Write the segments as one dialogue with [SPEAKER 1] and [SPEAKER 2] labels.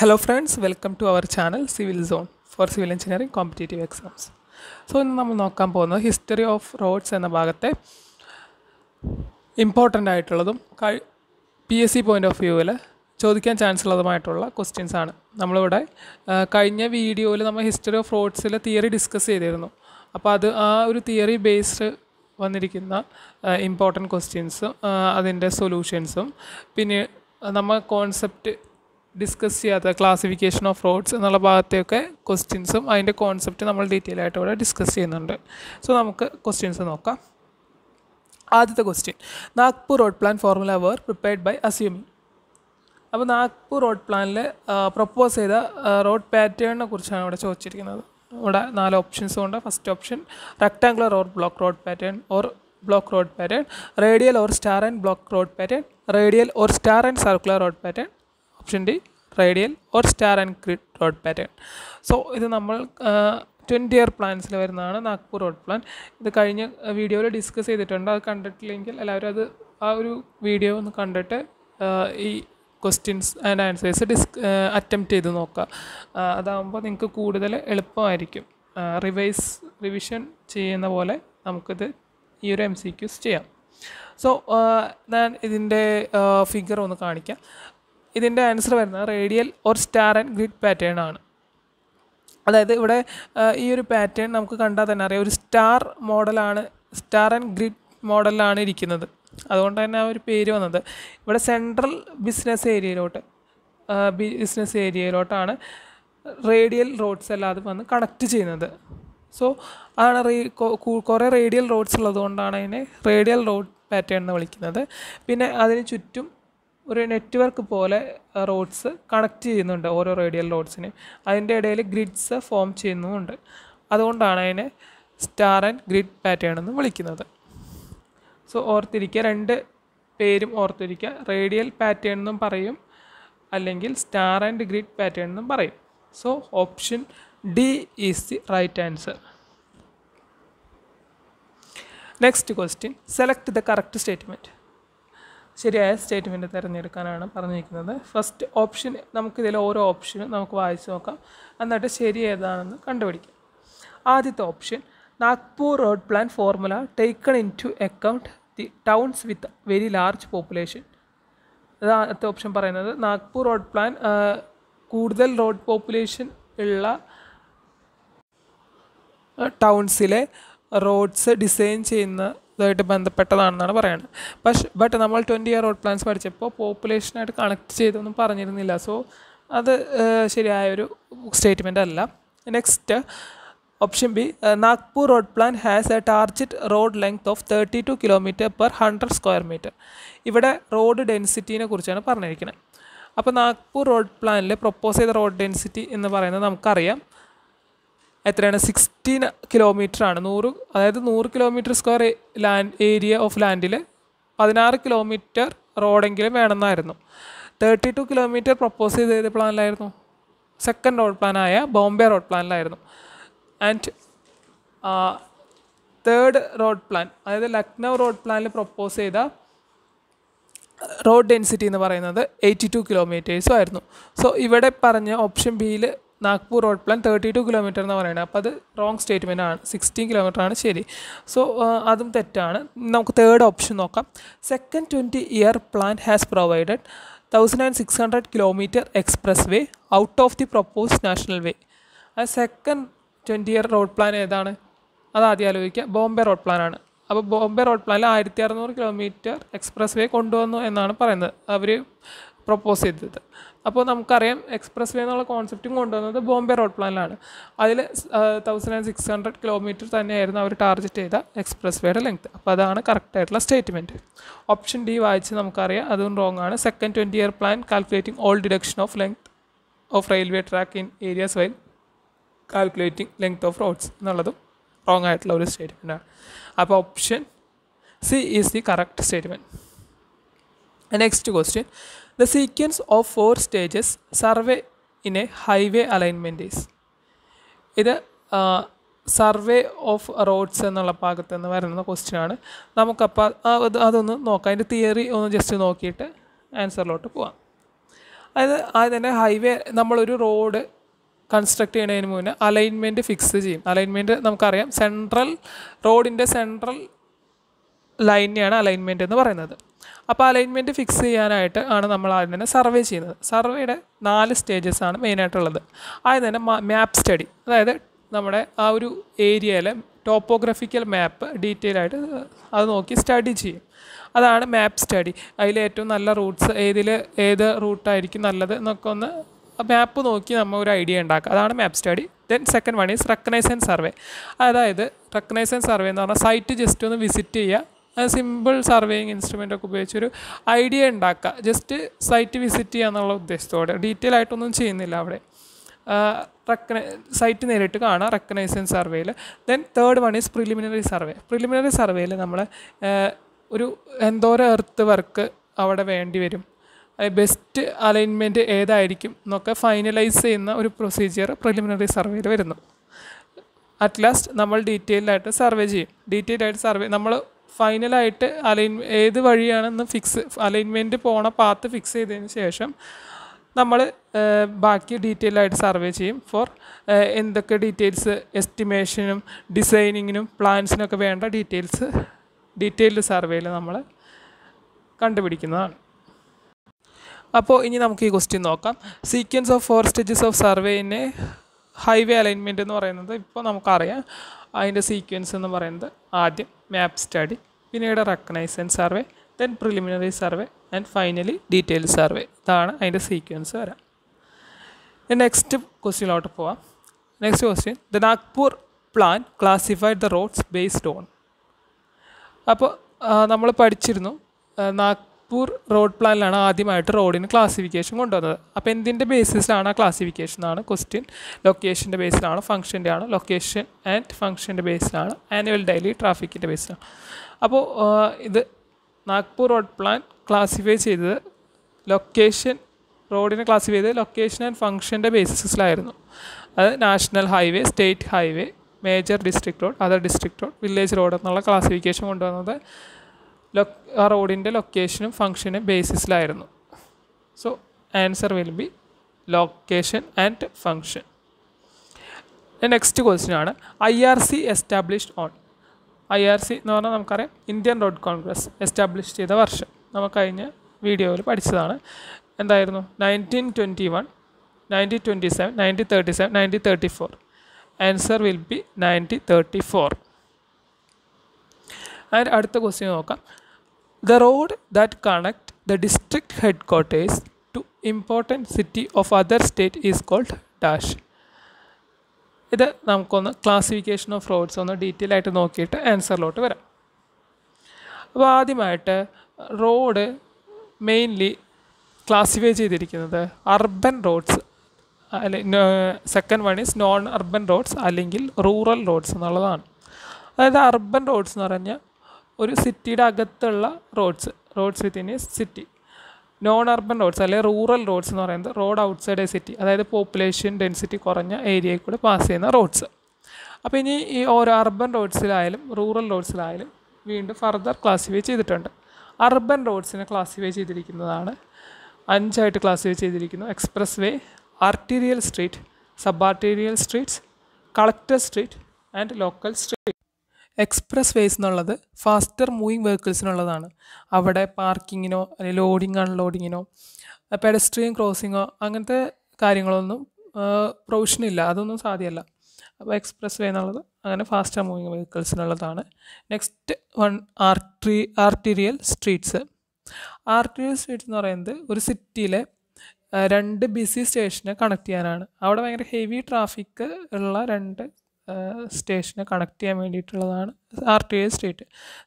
[SPEAKER 1] Hello friends welcome to our channel civil zone for civil engineering competitive exams so ഇന്ന് നമ്മൾ നോക്കാൻ പോകുന്നത് history of roads എന്ന ഭാഗത്തെ ഇമ്പോർട്ടൻ്റ് ആയിട്ടുള്ളതും P S C point of വ്യൂവിൽ ചോദിക്കാൻ ചാൻസ് ഉള്ളതുമായിട്ടുള്ള ക്വസ്റ്റ്യൻസ് ആണ് നമ്മളിവിടെ കഴിഞ്ഞ വീഡിയോയിൽ നമ്മൾ ഹിസ്റ്ററി ഓഫ് റോഡ്സിലെ തിയറി ഡിസ്കസ് ചെയ്തിരുന്നു അപ്പോൾ അത് ആ ഒരു തിയറി ബേസ്ഡ് വന്നിരിക്കുന്ന ഇമ്പോർട്ടൻറ്റ് ക്വസ്റ്റ്യൻസും അതിൻ്റെ സൊല്യൂഷൻസും പിന്നെ നമ്മൾ കോൺസെപ്റ്റ് ഡിസ്കസ് ചെയ്യാത്ത ക്ലാസിഫിക്കേഷൻ ഓഫ് റോഡ്സ് എന്നുള്ള ഭാഗത്തെയൊക്കെ ക്വസ്റ്റ്യൻസും അതിൻ്റെ കോൺസെപ്റ്റ് നമ്മൾ ഡീറ്റെയിൽ ആയിട്ട് ഇവിടെ ഡിസ്കസ് ചെയ്യുന്നുണ്ട് സോ നമുക്ക് ക്വസ്റ്റ്യൻസ് നോക്കാം ആദ്യത്തെ question Nagpur road plan formula were prepared by assuming അപ്പോൾ നാഗ്പൂർ റോഡ് പ്ലാനിൽ പ്രപ്പോസ് ചെയ്ത റോഡ് പാറ്റേണിനെ കുറിച്ചാണ് ഇവിടെ ചോദിച്ചിരിക്കുന്നത് ഇവിടെ നാല് ഓപ്ഷൻസ് ഉണ്ട് first option rectangular or block road pattern or block road pattern radial or star and block road pattern radial or star and circular road pattern twenty radial or star and grid road pattern so ഇത് നമ്മൾ twenty year പ്ലാൻസിൽ വരുന്നതാണ് Nagpur road plan ഇത് കഴിഞ്ഞ വീഡിയോയിൽ discuss ചെയ്തിട്ടുണ്ട് അത് കണ്ടിട്ടില്ലെങ്കിൽ എല്ലാവരും അത് ആ ഒരു വീഡിയോ ഒന്ന് കണ്ടിട്ട് ഈ questions and answers disc attempt ചെയ്ത് നോക്കുക അതാകുമ്പോൾ നിങ്ങൾക്ക് കൂടുതൽ എളുപ്പമായിരിക്കും റിവൈസ് റിവിഷൻ ചെയ്യുന്ന പോലെ നമുക്കിത് ഈ ഒരു എം സി ക്യൂസ് ചെയ്യാം സോ ഞാൻ ഇതിൻ്റെ ഫിഗർ ഒന്ന് കാണിക്കാം ഇതിൻ്റെ ആൻസർ വരുന്നത് radial or star and grid pattern ആണ് അതായത് ഇവിടെ ഈ ഒരു പാറ്റേൺ നമുക്ക് കണ്ടാൽ തന്നെ അറിയാം ഒരു സ്റ്റാർ മോഡലാണ് സ്റ്റാർ ആൻഡ് ഗ്രിഡ് മോഡലിലാണ് ഇരിക്കുന്നത് അതുകൊണ്ട് തന്നെ ആ ഒരു പേര് വന്നത് ഇവിടെ സെൻട്രൽ ബിസിനസ് ഏരിയയിലോട്ട് ബിസിനസ് ഏരിയയിലോട്ടാണ് റേഡിയൽ റോഡ്സ് എല്ലാം വന്ന് കണക്റ്റ് ചെയ്യുന്നത് സോ അതാണ് റേ കുറേ റേഡിയൽ റോഡ്സ് ഉള്ളതുകൊണ്ടാണ് അതിനെ റേഡിയൽ റോഡ് പാറ്റേൺ എന്ന് വിളിക്കുന്നത് പിന്നെ അതിന് ചുറ്റും ഒരു നെറ്റ്വർക്ക് പോലെ റോഡ്സ് കണക്ട് ചെയ്യുന്നുണ്ട് ഓരോ റേഡിയൽ റോഡ്സിനെയും അതിൻ്റെ ഇടയിൽ ഗ്രിഡ്സ് ഫോം ചെയ്യുന്നുമുണ്ട് അതുകൊണ്ടാണ് അതിനെ സ്റ്റാർ ആൻഡ് ഗ്രിഡ് പാറ്റേൺ എന്ന് വിളിക്കുന്നത് സോ ഓർത്തിരിക്കുക രണ്ട് പേരും ഓർത്തിരിക്കുക റേഡിയൽ പാറ്റേൺ എന്നും പറയും അല്ലെങ്കിൽ സ്റ്റാർ ആൻഡ് ഗ്രിഡ് പാറ്റേൺ എന്നും പറയും so option D is the right answer next question select the correct statement ശരിയായ സ്റ്റേറ്റ്മെൻറ്റ് തിരഞ്ഞെടുക്കാനാണ് പറഞ്ഞിരിക്കുന്നത് ഫസ്റ്റ് ഓപ്ഷൻ നമുക്കിതിൽ ഓരോ ഓപ്ഷനും നമുക്ക് വായിച്ച് നോക്കാം എന്നിട്ട് ശരി ഏതാണെന്ന് കണ്ടുപിടിക്കാം ആദ്യത്തെ option Nagpur road plan formula taken into account the towns with very large population അതാദ്യത്തെ ഓപ്ഷൻ പറയുന്നത് നാഗ്പൂർ റോഡ് പ്ലാൻ കൂടുതൽ റോഡ് പോപ്പുലേഷൻ ഉള്ള ടൗൺസിലെ റോഡ്സ് ഡിസൈൻ ചെയ്യുന്ന ഇതുമായിട്ട് ബന്ധപ്പെട്ടതാണെന്നാണ് പറയുന്നത് പക്ഷെ ബട്ട് നമ്മൾ ട്വൻറ്റി ഇയർ റോഡ് പ്ലാൻസ് പഠിച്ചപ്പോൾ പോപ്പുലേഷനായിട്ട് കണക്ട് ചെയ്തൊന്നും പറഞ്ഞിരുന്നില്ല സോ അത് ശരിയായൊരു സ്റ്റേറ്റ്മെൻ്റ് അല്ല next option B Nagpur road plan has a target road length of thirty two kilometer per hundred square meter ഇവിടെ റോഡ് ഡെൻസിറ്റിനെ കുറിച്ചാണ് പറഞ്ഞിരിക്കുന്നത് അപ്പോൾ നാഗ്പൂർ റോഡ് പ്ലാനിൽ പ്രപ്പോസ് ചെയ്ത റോഡ് ഡെൻസിറ്റി എന്ന് പറയുന്നത് നമുക്കറിയാം എത്രയാണ് സിക്സ്റ്റീൻ കിലോമീറ്റർ ആണ് നൂറ് അതായത് നൂറ് kilometer square land area of ലാൻഡിൽ പതിനാറ് കിലോമീറ്റർ റോഡെങ്കിലും വേണമെന്നായിരുന്നു തേർട്ടി ടു കിലോമീറ്റർ പ്രപ്പോസ് ചെയ്ത് ഏത് പ്ലാനിലായിരുന്നു സെക്കൻഡ് റോഡ് പ്ലാനായ ബോംബെ റോഡ് പ്ലാനിലായിരുന്നു ആൻഡ് തേർഡ് റോഡ് പ്ലാൻ അതായത് ലക്നൗ റോഡ് പ്ലാനിൽ പ്രപ്പോസ് ചെയ്ത റോഡ് ഡെൻസിറ്റി എന്ന് പറയുന്നത് എയ്റ്റി ടു കിലോമീറ്റേഴ്സും ആയിരുന്നു സോ ഇവിടെ പറഞ്ഞ ഓപ്ഷൻ ബിയിൽ Nagpur road plan thirty two kilometer എന്ന് പറയുന്നത് അപ്പോൾ അത് റോങ് സ്റ്റേറ്റ്മെൻ്റ് ആണ് സിക്സ്റ്റീൻ കിലോമീറ്റർ ആണ് ശരി സോ അതും തെറ്റാണ് നമുക്ക് തേർഡ് ഓപ്ഷൻ നോക്കാം second twenty year plan has provided thousand and six hundred kilometer express way out of the propose national way അത് second twenty year road plan ഏതാണ് അത് ആദ്യം ആലോചിക്കുക ബോംബെ റോഡ് പ്ലാൻ ആണ് അപ്പോൾ ബോംബെ റോഡ് പ്ലാനിൽ ആയിരത്തി അറുന്നൂറ് കിലോമീറ്റർ എക്സ്പ്രസ് വേ കൊണ്ടുവന്നു എന്നാണ് പറയുന്നത് അവർ പ്രപ്പോസ് ചെയ്തത് അപ്പോൾ നമുക്കറിയാം എക്സ്പ്രസ് വേ എന്നുള്ള കോൺസെപ്റ്റും കൊണ്ടുവന്നത് ബോംബെ റോഡ് പ്ലാനിലാണ് അതിൽ thousand and six hundred kilometer തന്നെയായിരുന്നു അവർ ടാർഗറ്റ് ചെയ്ത എക്സ്പ്രസ് വേയുടെ ലെങ്ത് അപ്പോൾ അതാണ് കറക്റ്റായിട്ടുള്ള സ്റ്റേറ്റ്മെൻറ്റ് ഓപ്ഷൻ ഡി വായിച്ച് നമുക്കറിയാം അതും റോങ് ആണ് second twenty year plan calculating all deduction of length of railway track in areas while calculating length of roads എന്നുള്ളതും റോങ് ആയിട്ടുള്ള ഒരു സ്റ്റേറ്റ്മെൻറ്റാണ് അപ്പോൾ option C is the correct statement next question the sequence of four stages survey in a highway alignment is ഇത് survey of roads എന്നുള്ള ഭാഗത്ത് നിന്ന് വരുന്ന ക്വസ്റ്റ്യനാണ് നമുക്കപ്പോൾ അതൊന്ന് നോക്കാം അതിൻ്റെ തിയറി ഒന്ന് ജസ്റ്റ് നോക്കിയിട്ട് ആൻസറിലോട്ട് പോവാം അതായത് അത് തന്നെ ഹൈവേ നമ്മളൊരു റോഡ് കൺസ്ട്രക്ട് ചെയ്യുന്നതിന് മുന്നേ അലൈൻമെൻറ്റ് ഫിക്സ് ചെയ്യും അലൈൻമെൻറ്റ് നമുക്കറിയാം സെൻട്രൽ റോഡിൻ്റെ സെൻട്രൽ ലൈനെയാണ് അലൈൻമെൻറ്റ് എന്ന് പറയുന്നത് അപ്പോൾ അലൈൻമെൻറ്റ് ഫിക്സ് ചെയ്യാനായിട്ട് ആണ് നമ്മൾ ആദ്യം തന്നെ സർവേ ചെയ്യുന്നത് സർവേയുടെ നാല് സ്റ്റേജസ് ആണ് മെയിനായിട്ടുള്ളത് ആദ്യം തന്നെ മാപ്പ് സ്റ്റഡി അതായത് നമ്മുടെ ആ ഒരു ഏരിയയിലെ ടോപ്പോഗ്രഫിക്കൽ മാപ്പ് ഡീറ്റെയിൽ ആയിട്ട് അത് നോക്കി സ്റ്റഡി ചെയ്യും അതാണ് മാപ്പ് സ്റ്റഡി അതിൽ ഏറ്റവും നല്ല റൂട്ട്സ് ഏതിൽ ഏത് റൂട്ടായിരിക്കും നല്ലത് എന്നൊക്കെ ഒന്ന് മാപ്പ് നോക്കി നമ്മൾ ഒരു ഐഡിയ ഉണ്ടാക്കുക അതാണ് map study then second one is reconnaissance and survey അതായത് റെക്കനൈസ് ആൻഡ് സർവേ എന്ന് പറഞ്ഞാൽ സൈറ്റ് ജസ്റ്റ് ഒന്ന് വിസിറ്റ് ചെയ്യുക സിമ്പിൾ സർവേയിങ് ഇൻസ്ട്രുമെൻ്റ് ഒക്കെ ഉപയോഗിച്ചൊരു ഐഡിയ ഉണ്ടാക്കുക ജസ്റ്റ് സൈറ്റ് വിസിറ്റ് ചെയ്യുക എന്നുള്ള ഉദ്ദേശത്തോടെ ഡീറ്റെയിൽ ആയിട്ടൊന്നും ചെയ്യുന്നില്ല അവിടെ റെക്കനൈ സൈറ്റ് നേരിട്ട് കാണാം റെക്കനൈസൻ സർവേയിൽ then third one is preliminary survey preliminary സർവേയിൽ നമ്മൾ ഒരു എന്തോരം എർത്ത് വർക്ക് അവിടെ വേണ്ടി വരും ബെസ്റ്റ് അലൈൻമെൻറ്റ് ഏതായിരിക്കും എന്നൊക്കെ ഫൈനലൈസ് ചെയ്യുന്ന ഒരു പ്രൊസീജിയർ പ്രിലിമിനറി സർവേയിൽ വരുന്നു അറ്റ് ലാസ്റ്റ് നമ്മൾ ഡീറ്റെയിൽഡായിട്ട് സർവേ ചെയ്യും ഡീറ്റെയിൽഡായിട്ട് സർവേ നമ്മൾ ഫൈനലായിട്ട് അലൈൻ ഏത് വഴിയാണെന്ന് ഫിക്സ് അലൈൻമെൻറ്റ് പോണ പാത്ത് ഫിക്സ് ചെയ്തതിന് ശേഷം നമ്മൾ ബാക്കി ഡീറ്റെയിൽ ആയിട്ട് സർവേ ചെയ്യും ഫോർ എന്തൊക്കെ ഡീറ്റെയിൽസ് എസ്റ്റിമേഷനും ഡിസൈനിങ്ങിനും പ്ലാൻസിനൊക്കെ വേണ്ട ഡീറ്റെയിൽസ് ഡീറ്റെയിൽഡ് സർവേയിൽ നമ്മൾ കണ്ടുപിടിക്കുന്നതാണ് അപ്പോൾ ഇനി നമുക്ക് ഈ ക്വസ്റ്റ്യൻ നോക്കാം sequence of four stages of സർവേനെ ഹൈവേ അലൈൻമെൻറ്റ് എന്ന് പറയുന്നത് ഇപ്പോൾ നമുക്കറിയാം അതിൻ്റെ സീക്വൻസ് എന്ന് പറയുന്നത് ആദ്യം മാപ്പ് സ്റ്റഡി പിന്നീട് reconnaissance survey then preliminary survey and finally detail survey ഇതാണ് അതിൻ്റെ സീക്വൻസ് വരാം നെക്സ്റ്റ് ക്വസ്റ്റ്യനിലോട്ട് പോവാം next question the Nagpur plan classified the roads based on അപ്പോൾ നമ്മൾ പഠിച്ചിരുന്നു നാഗ് നാഗ്പൂർ റോഡ് പ്ലാനിലാണ് ആദ്യമായിട്ട് റോഡിന് ക്ലാസിഫിക്കേഷൻ കൊണ്ടുവന്നത് അപ്പോൾ എന്തിൻ്റെ ബേസിസിലാണ് ആ ക്ലാസിഫിക്കേഷൻ എന്നാണ് ക്വസ്റ്റ്യൻ ലൊക്കേഷൻ്റെ ബേസിലാണ് ഫംഗ്ഷൻ്റെ ആണ് ലൊക്കേഷൻ ആൻഡ് ഫംഗ്ഷൻ്റെ ബേസിലാണ് ആനുവൽ ഡെയിലി ട്രാഫിക്കിൻ്റെ ബേസിലാണ് അപ്പോൾ ഇത് നാഗ്പൂർ റോഡ് പ്ലാൻ ക്ലാസിഫൈ ചെയ്തത് ലൊക്കേഷൻ റോഡിനെ ക്ലാസിഫൈ ചെയ്തത് ലൊക്കേഷൻ ആൻഡ് ഫംഗ്ഷൻ്റെ ബേസിസിലായിരുന്നു അത് national highway state highway major district road other district road village road എന്നുള്ള ക്ലാസിഫിക്കേഷൻ കൊണ്ടുവന്നത് ആ റോഡിൻ്റെ ലൊക്കേഷനും ഫങ്ഷനും ബേസിസിലായിരുന്നു so answer will be location and function next question ആണ് I R C established on I R C എന്ന് പറഞ്ഞാൽ നമുക്കറിയാം ഇന്ത്യൻ റോഡ് കോൺഗ്രസ് എസ്റ്റാബ്ലിഷ് ചെയ്ത വർഷം നമുക്ക് കഴിഞ്ഞ വീഡിയോയിൽ പഠിച്ചതാണ് എന്തായിരുന്നു nineteen twenty one nineteen twenty seven nineteen thirty seven nineteen thirty four answer will be nineteen thirty four അതിൻ്റെ അടുത്ത ക്വസ്റ്റ്യൻ നോക്കാം The road that connects the district headquarters to important city of other state is called dash. ഇത് നമുക്കൊന്ന് classification of roads ഒന്ന് detail ആയിട്ട് നോക്കിയിട്ട് ആൻസറിലോട്ട് വരാം അപ്പോൾ ആദ്യമായിട്ട് റോഡ് മെയിൻലി ക്ലാസിഫൈ ചെയ്തിരിക്കുന്നത് അർബൻ റോഡ്സ് അല്ലെ second one is non urban roads അല്ലെങ്കിൽ റൂറൽ റോഡ്സ് എന്നുള്ളതാണ് അതായത് അർബൻ റോഡ്സ് എന്ന് പറഞ്ഞാൽ ഒരു സിറ്റിയുടെ അകത്തുള്ള roads roads within a city non urban roads അല്ലെങ്കിൽ റൂറൽ റോഡ്സ് എന്ന് പറയുന്നത് റോഡ് ഔട്ട്സൈഡ് എ സിറ്റി അതായത് പോപ്പുലേഷൻ ഡെൻസിറ്റി കുറഞ്ഞ ഏരിയയിൽ കൂടെ പാസ് ചെയ്യുന്ന റോഡ്സ് അപ്പോൾ ഇനി ഈ ഓരോ അർബൻ റോഡ്സിലായാലും റൂറൽ റോഡ്സിലായാലും വീണ്ടും ഫർദർ ക്ലാസിഫൈ ചെയ്തിട്ടുണ്ട് അർബൻ റോഡ്സിനെ ക്ലാസിഫൈ ചെയ്തിരിക്കുന്നതാണ് അഞ്ചായിട്ട് ക്ലാസിഫൈ ചെയ്തിരിക്കുന്നു express way arterial street sub arterial streets collector street and local street express ways എന്നുള്ളത് ഫാസ്റ്റർ മൂവിങ് വെഹിക്കിൾസിനുള്ളതാണ് അവിടെ പാർക്കിങ്ങിനോ അല്ലെങ്കിൽ ലോഡിങ് അൺലോഡിങ്ങിനോ പെഡസ്ട്രിയൻ ക്രോസിങ്ങോ അങ്ങനത്തെ കാര്യങ്ങളൊന്നും പ്രൊവിഷൻ ഇല്ല അതൊന്നും സാധ്യമല്ല അപ്പോൾ എക്സ്പ്രസ് വേ എന്നുള്ളത് അങ്ങനെ ഫാസ്റ്റർ മൂവിങ് വെഹിക്കിൾസിനുള്ളതാണ് next one artery arterial streets arterial streets എന്ന് പറയുന്നത് ഒരു സിറ്റിയിലെ രണ്ട് ബിസി സ്റ്റേഷനെ കണക്ട് ചെയ്യാനാണ് അവിടെ ഭയങ്കര ഹെവി ട്രാഫിക് ഉള്ള രണ്ട് സ്റ്റേഷനെ കണക്ട് ചെയ്യാൻ വേണ്ടിയിട്ടുള്ളതാണ് ഐ സ്ട്രീറ്റ്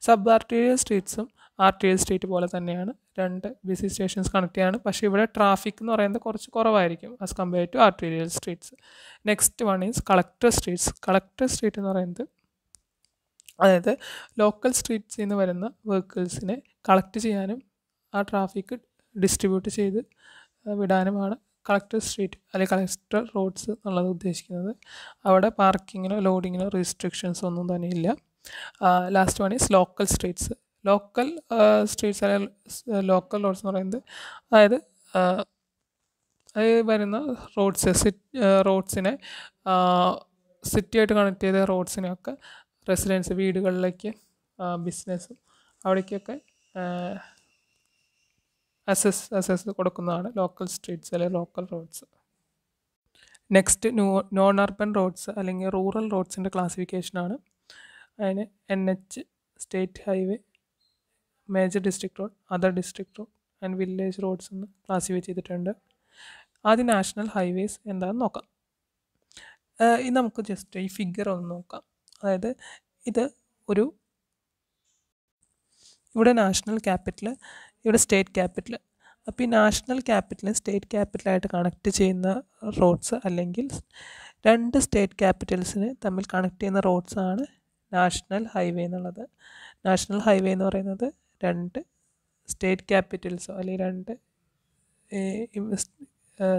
[SPEAKER 1] സബ് ഐ സ്ട്രീറ്റ്സും ഐ സ്ട്രീറ്റ് പോലെ തന്നെയാണ് രണ്ട് ബിസി സ്റ്റേഷൻസ് കണക്ട് ചെയ്യാണ് പക്ഷേ ഇവിടെ ട്രാഫിക് എന്ന് പറയുന്നത് കുറച്ച് കുറവായിരിക്കും as compare to arterial streets next one is collector streets collector street എന്ന് പറയുന്നത് അതായത് ലോക്കൽ സ്ട്രീറ്റ്സിൽ നിന്ന് വരുന്ന വെഹിക്കിൾസിനെ കളക്ട് ചെയ്യാനും ആ ട്രാഫിക് ഡിസ്ട്രിബ്യൂട്ട് ചെയ്ത് വിടാനുമാണ് കളക്ടർ സ്ട്രീറ്റ് അല്ലെങ്കിൽ കളക്ടർ റോഡ്സ് എന്നുള്ളത് ഉദ്ദേശിക്കുന്നത് അവിടെ പാർക്കിങ്ങിനോ ലോഡിങ്ങിനോ റെസ്ട്രിക്ഷൻസ് ഒന്നും തന്നെ ഇല്ല last one is local streets local streets അല്ലെങ്കിൽ ലോക്കൽ റോഡ്സ് എന്ന് പറയുന്നത് അതായത് വരുന്ന റോഡ്സ് സിറ്റ് റോഡ്സിനെ സിറ്റിയായിട്ട് കണക്ട് ചെയ്ത റോഡ്സിനെയൊക്കെ റെസിഡൻസ് വീടുകളിലേക്ക് ബിസിനസ്സും അവിടേക്കൊക്കെ അസസ് അസസ് കൊടുക്കുന്നതാണ് ലോക്കൽ സ്ട്രീറ്റ്സ് അല്ലെങ്കിൽ local roads next non urban roads അല്ലെങ്കിൽ റൂറൽ റോഡ്സിൻ്റെ ക്ലാസിഫിക്കേഷനാണ് അതിന് N H state highway major district road other district road and village roads എന്ന് ക്ലാസിഫൈ ചെയ്തിട്ടുണ്ട് ആദ്യം നാഷണൽ ഹൈവേസ് എന്താണെന്ന് നോക്കാം ഇത് നമുക്ക് ജസ്റ്റ് ഈ ഫിഗർ ഒന്ന് നോക്കാം അതായത് ഇത് ഒരു ഇവിടെ നാഷണൽ ക്യാപിറ്റൽ ഇവിടെ സ്റ്റേറ്റ് ക്യാപിറ്റൽ അപ്പോൾ ഈ നാഷണൽ ക്യാപിറ്റലിനെ സ്റ്റേറ്റ് ക്യാപിറ്റലായിട്ട് കണക്ട് ചെയ്യുന്ന റോഡ്സ് അല്ലെങ്കിൽ രണ്ട് സ്റ്റേറ്റ് ക്യാപിറ്റൽസിന് തമ്മിൽ കണക്ട് ചെയ്യുന്ന റോഡ്സാണ് നാഷണൽ ഹൈവേ എന്നുള്ളത് നാഷണൽ ഹൈവേ എന്ന് പറയുന്നത് രണ്ട് സ്റ്റേറ്റ് ക്യാപിറ്റൽസോ അല്ലെങ്കിൽ രണ്ട്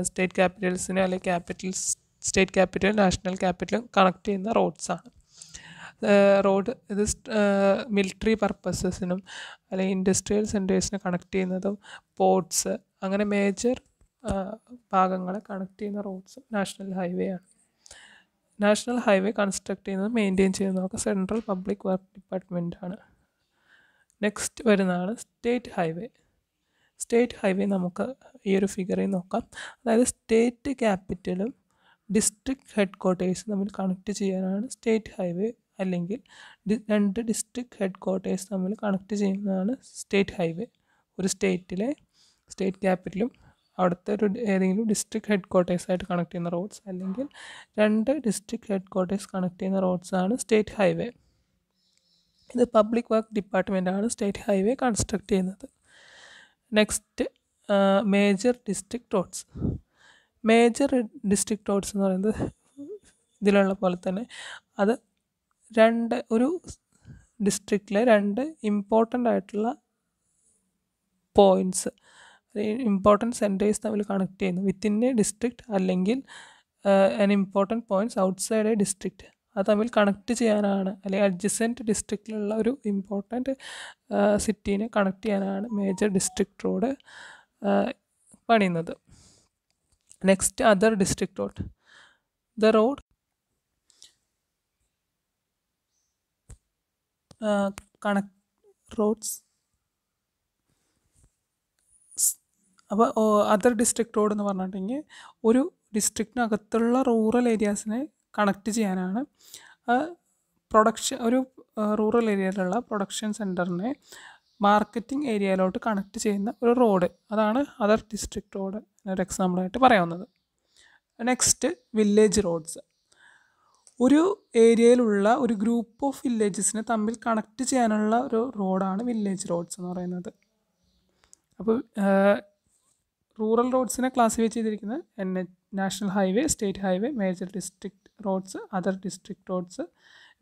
[SPEAKER 1] സ്റ്റേറ്റ് ക്യാപിറ്റൽസിനോ അല്ലെങ്കിൽ ക്യാപിറ്റൽസ് സ്റ്റേറ്റ് ക്യാപിറ്റലും നാഷണൽ ക്യാപിറ്റലും കണക്ട് ചെയ്യുന്ന റോഡ്സാണ് റോഡ് ഇത് മിലിറ്ററി പർപ്പസസിനും അല്ലെങ്കിൽ ഇൻഡസ്ട്രിയൽ സെൻറ്റേഴ്സിനെ കണക്ട് ചെയ്യുന്നതും പോർട്സ് അങ്ങനെ മേജർ ഭാഗങ്ങളെ കണക്ട് ചെയ്യുന്ന റോഡ്സ് നാഷണൽ ഹൈവേ ആണ് നാഷണൽ ഹൈവേ കൺസ്ട്രക്ട് ചെയ്യുന്നതും മെയിൻറ്റെയിൻ ചെയ്യുന്നതൊക്കെ സെൻട്രൽ പബ്ലിക് വർക്ക് ഡിപ്പാർട്ട്മെൻ്റ് ആണ് നെക്സ്റ്റ് വരുന്നതാണ് സ്റ്റേറ്റ് ഹൈവേ സ്റ്റേറ്റ് ഹൈവേ നമുക്ക് ഈ ഒരു ഫിഗറിൽ നോക്കാം അതായത് സ്റ്റേറ്റ് ക്യാപിറ്റലും ഡിസ്ട്രിക്ട് ഹെഡ് ക്വാർട്ടേഴ്സും തമ്മിൽ കണക്ട് ചെയ്യാനാണ് സ്റ്റേറ്റ് ഹൈവേ അല്ലെങ്കിൽ രണ്ട് ഡിസ്ട്രിക്ട് ഹെഡ് ക്വാർട്ടേഴ്സ് തമ്മിൽ കണക്ട് ചെയ്യുന്നതാണ് സ്റ്റേറ്റ് ഹൈവേ ഒരു സ്റ്റേറ്റിലെ സ്റ്റേറ്റ് ക്യാപിറ്റലും അവിടുത്തെ ഒരു ഏതെങ്കിലും ഡിസ്ട്രിക്ട് ഹെഡ് ക്വാർട്ടേഴ്സായിട്ട് കണക്ട് ചെയ്യുന്ന റോഡ്സ് അല്ലെങ്കിൽ രണ്ട് ഡിസ്ട്രിക്ട് ഹെഡ് ക്വാർട്ടേഴ്സ് കണക്ട് ചെയ്യുന്ന റോഡ്സാണ് സ്റ്റേറ്റ് ഹൈവേ ഇത് പബ്ലിക് വർക്ക് ഡിപ്പാർട്ട്മെൻറ്റാണ് സ്റ്റേറ്റ് ഹൈവേ കൺസ്ട്രക്ട് ചെയ്യുന്നത് next major district roads major district roads എന്ന് പറയുന്നത് ഇതിലുള്ള പോലെ തന്നെ അത് രണ്ട് ഒരു ഡിസ്ട്രിക്റ്റിലെ രണ്ട് ഇമ്പോർട്ടൻ്റ് ആയിട്ടുള്ള പോയിൻറ്റ്സ് ഇമ്പോർട്ടൻറ്റ് സെൻറ്റേഴ്സ് തമ്മിൽ കണക്ട് ചെയ്യുന്നു വിത്തിൻ എ ഡിസ്ട്രിക്റ്റ് അല്ലെങ്കിൽ an important points outside a district അത് തമ്മിൽ കണക്ട് ചെയ്യാനാണ് അല്ലെങ്കിൽ അഡ്ജസൻറ്റ് ഡിസ്ട്രിക്റ്റിലുള്ള ഒരു ഇമ്പോർട്ടൻറ്റ് സിറ്റീനെ കണക്ട് ചെയ്യാനാണ് മേജർ ഡിസ്ട്രിക്റ്റ് റോഡ് പണിയുന്നത് next other district road the road connect roads അപ്പോൾ അതർ ഡിസ്ട്രിക്ട് റോഡ് എന്ന് പറഞ്ഞിട്ടുണ്ടെങ്കിൽ ഒരു ഡിസ്ട്രിക്റ്റിനകത്തുള്ള റൂറൽ ഏരിയാസിനെ കണക്ട് ചെയ്യാനാണ് പ്രൊഡക്ഷൻ ഒരു റൂറൽ ഏരിയയിലുള്ള പ്രൊഡക്ഷൻ സെൻറ്ററിനെ മാർക്കറ്റിംഗ് ഏരിയയിലോട്ട് കണക്ട് ചെയ്യുന്ന ഒരു റോഡ് അതാണ് അതർ ഡിസ്ട്രിക്ട് റോഡ് ഒരു എക്സാമ്പിളായിട്ട് പറയാവുന്നത് നെക്സ്റ്റ് വില്ലേജ് റോഡ്സ് ഒരു ഏരിയയിലുള്ള ഒരു ഗ്രൂപ്പ് ഓഫ് വില്ലേജസിനെ തമ്മിൽ കണക്ട് ചെയ്യാനുള്ള ഒരു റോഡാണ് വില്ലേജ് റോഡ്സ് എന്ന് പറയുന്നത് അപ്പോൾ റൂറൽ റോഡ്സിനെ ക്ലാസിഫൈ ചെയ്തിരിക്കുന്നത് N H national highway state highway major district roads other district roads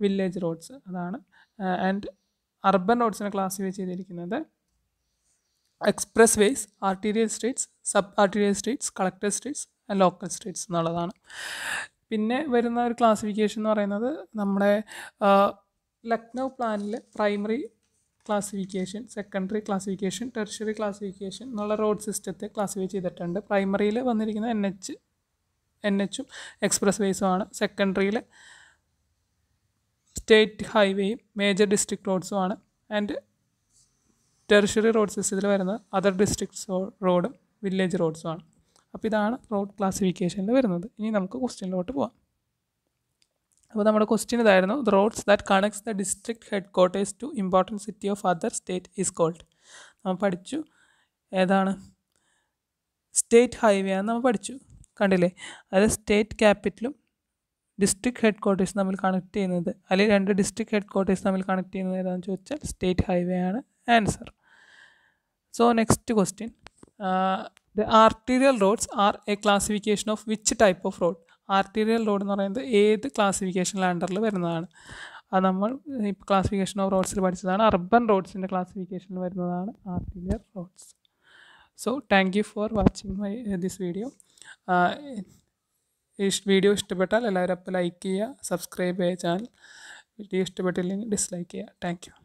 [SPEAKER 1] village roads അതാണ് ആൻഡ് അർബൻ റോഡ്സിനെ ക്ലാസിഫൈ ചെയ്തിരിക്കുന്നത് expressways arterial streets sub arterial streets collector streets local streets എന്നുള്ളതാണ് പിന്നെ വരുന്ന ഒരു ക്ലാസിഫിക്കേഷൻ എന്ന് പറയുന്നത് നമ്മുടെ ലക്നൗ പ്ലാനിൽ primary classification secondary classification tertiary classification എന്നുള്ള റോഡ് സിസ്റ്റത്തെ ക്ലാസിഫൈ ചെയ്തിട്ടുണ്ട് പ്രൈമറിയിൽ വന്നിരിക്കുന്ന എൻ എച്ച് എൻ എച്ചും എക്സ്പ്രസ് വേസുമാണ് സെക്കൻഡറിയിൽ സ്റ്റേറ്റ് ഹൈവേയും മേജർ ഡിസ്ട്രിക്ട് റോഡ്സുമാണ് ആൻഡ് ടെറിഷറി റോഡ് സിസ്റ്റത്തിൽ വരുന്നത് അതർ ഡിസ്ട്രിക്ട്സ് റോഡും വില്ലേജ് റോഡ്സുമാണ് അപ്പോൾ ഇതാണ് റോഡ് ക്ലാസിഫിക്കേഷനിൽ വരുന്നത് ഇനി നമുക്ക് ക്വസ്റ്റ്യനിലോട്ട് പോകാം അപ്പോൾ നമ്മുടെ ക്വസ്റ്റ്യൻ ഇതായിരുന്നു the roads that connects the district headquarters to important city of other state is called നമ്മൾ പഠിച്ചു ഏതാണ് സ്റ്റേറ്റ് ഹൈവേ ആണ് നമ്മൾ പഠിച്ചു കണ്ടില്ലേ അതായത് സ്റ്റേറ്റ് ക്യാപിറ്റലും ഡിസ്ട്രിക്ട് ഹെഡ് ക്വാർട്ടേഴ്സ് തമ്മിൽ കണക്ട് ചെയ്യുന്നത് അല്ലെങ്കിൽ രണ്ട് ഡിസ്ട്രിക്ട് ഹെഡ് ക്വാർട്ടേഴ്സ് തമ്മിൽ കണക്ട് ചെയ്യുന്നത് ഏതാണെന്ന് ചോദിച്ചാൽ സ്റ്റേറ്റ് ഹൈവേ ആണ് answer so next question the arterial roads are a classification of which type of road arterial road എന്ന് പറയുന്നത് ഏത് ക്ലാസിഫിക്കേഷനിൽ അണ്ടറിൽ വരുന്നതാണ് അത് നമ്മൾ ഇപ്പോൾ ക്ലാസിഫിക്കേഷൻ ഓഫ് റോഡ്സിൽ പഠിച്ചതാണ് അർബൻ റോഡ്സിൻ്റെ ക്ലാസിഫിക്കേഷനിൽ വരുന്നതാണ് arterial roads so thank you for watching my this video ഈ വീഡിയോ ഇഷ്ടപ്പെട്ടാൽ എല്ലാവരും അപ്പോൾ ലൈക്ക് ചെയ്യുക സബ്സ്ക്രൈബ് ചെയ്യുക ചാനൽ വീഡിയോ ഇഷ്ടപ്പെട്ടില്ലെങ്കിൽ ഡിസ്ലൈക്ക് ചെയ്യുക താങ്ക് യു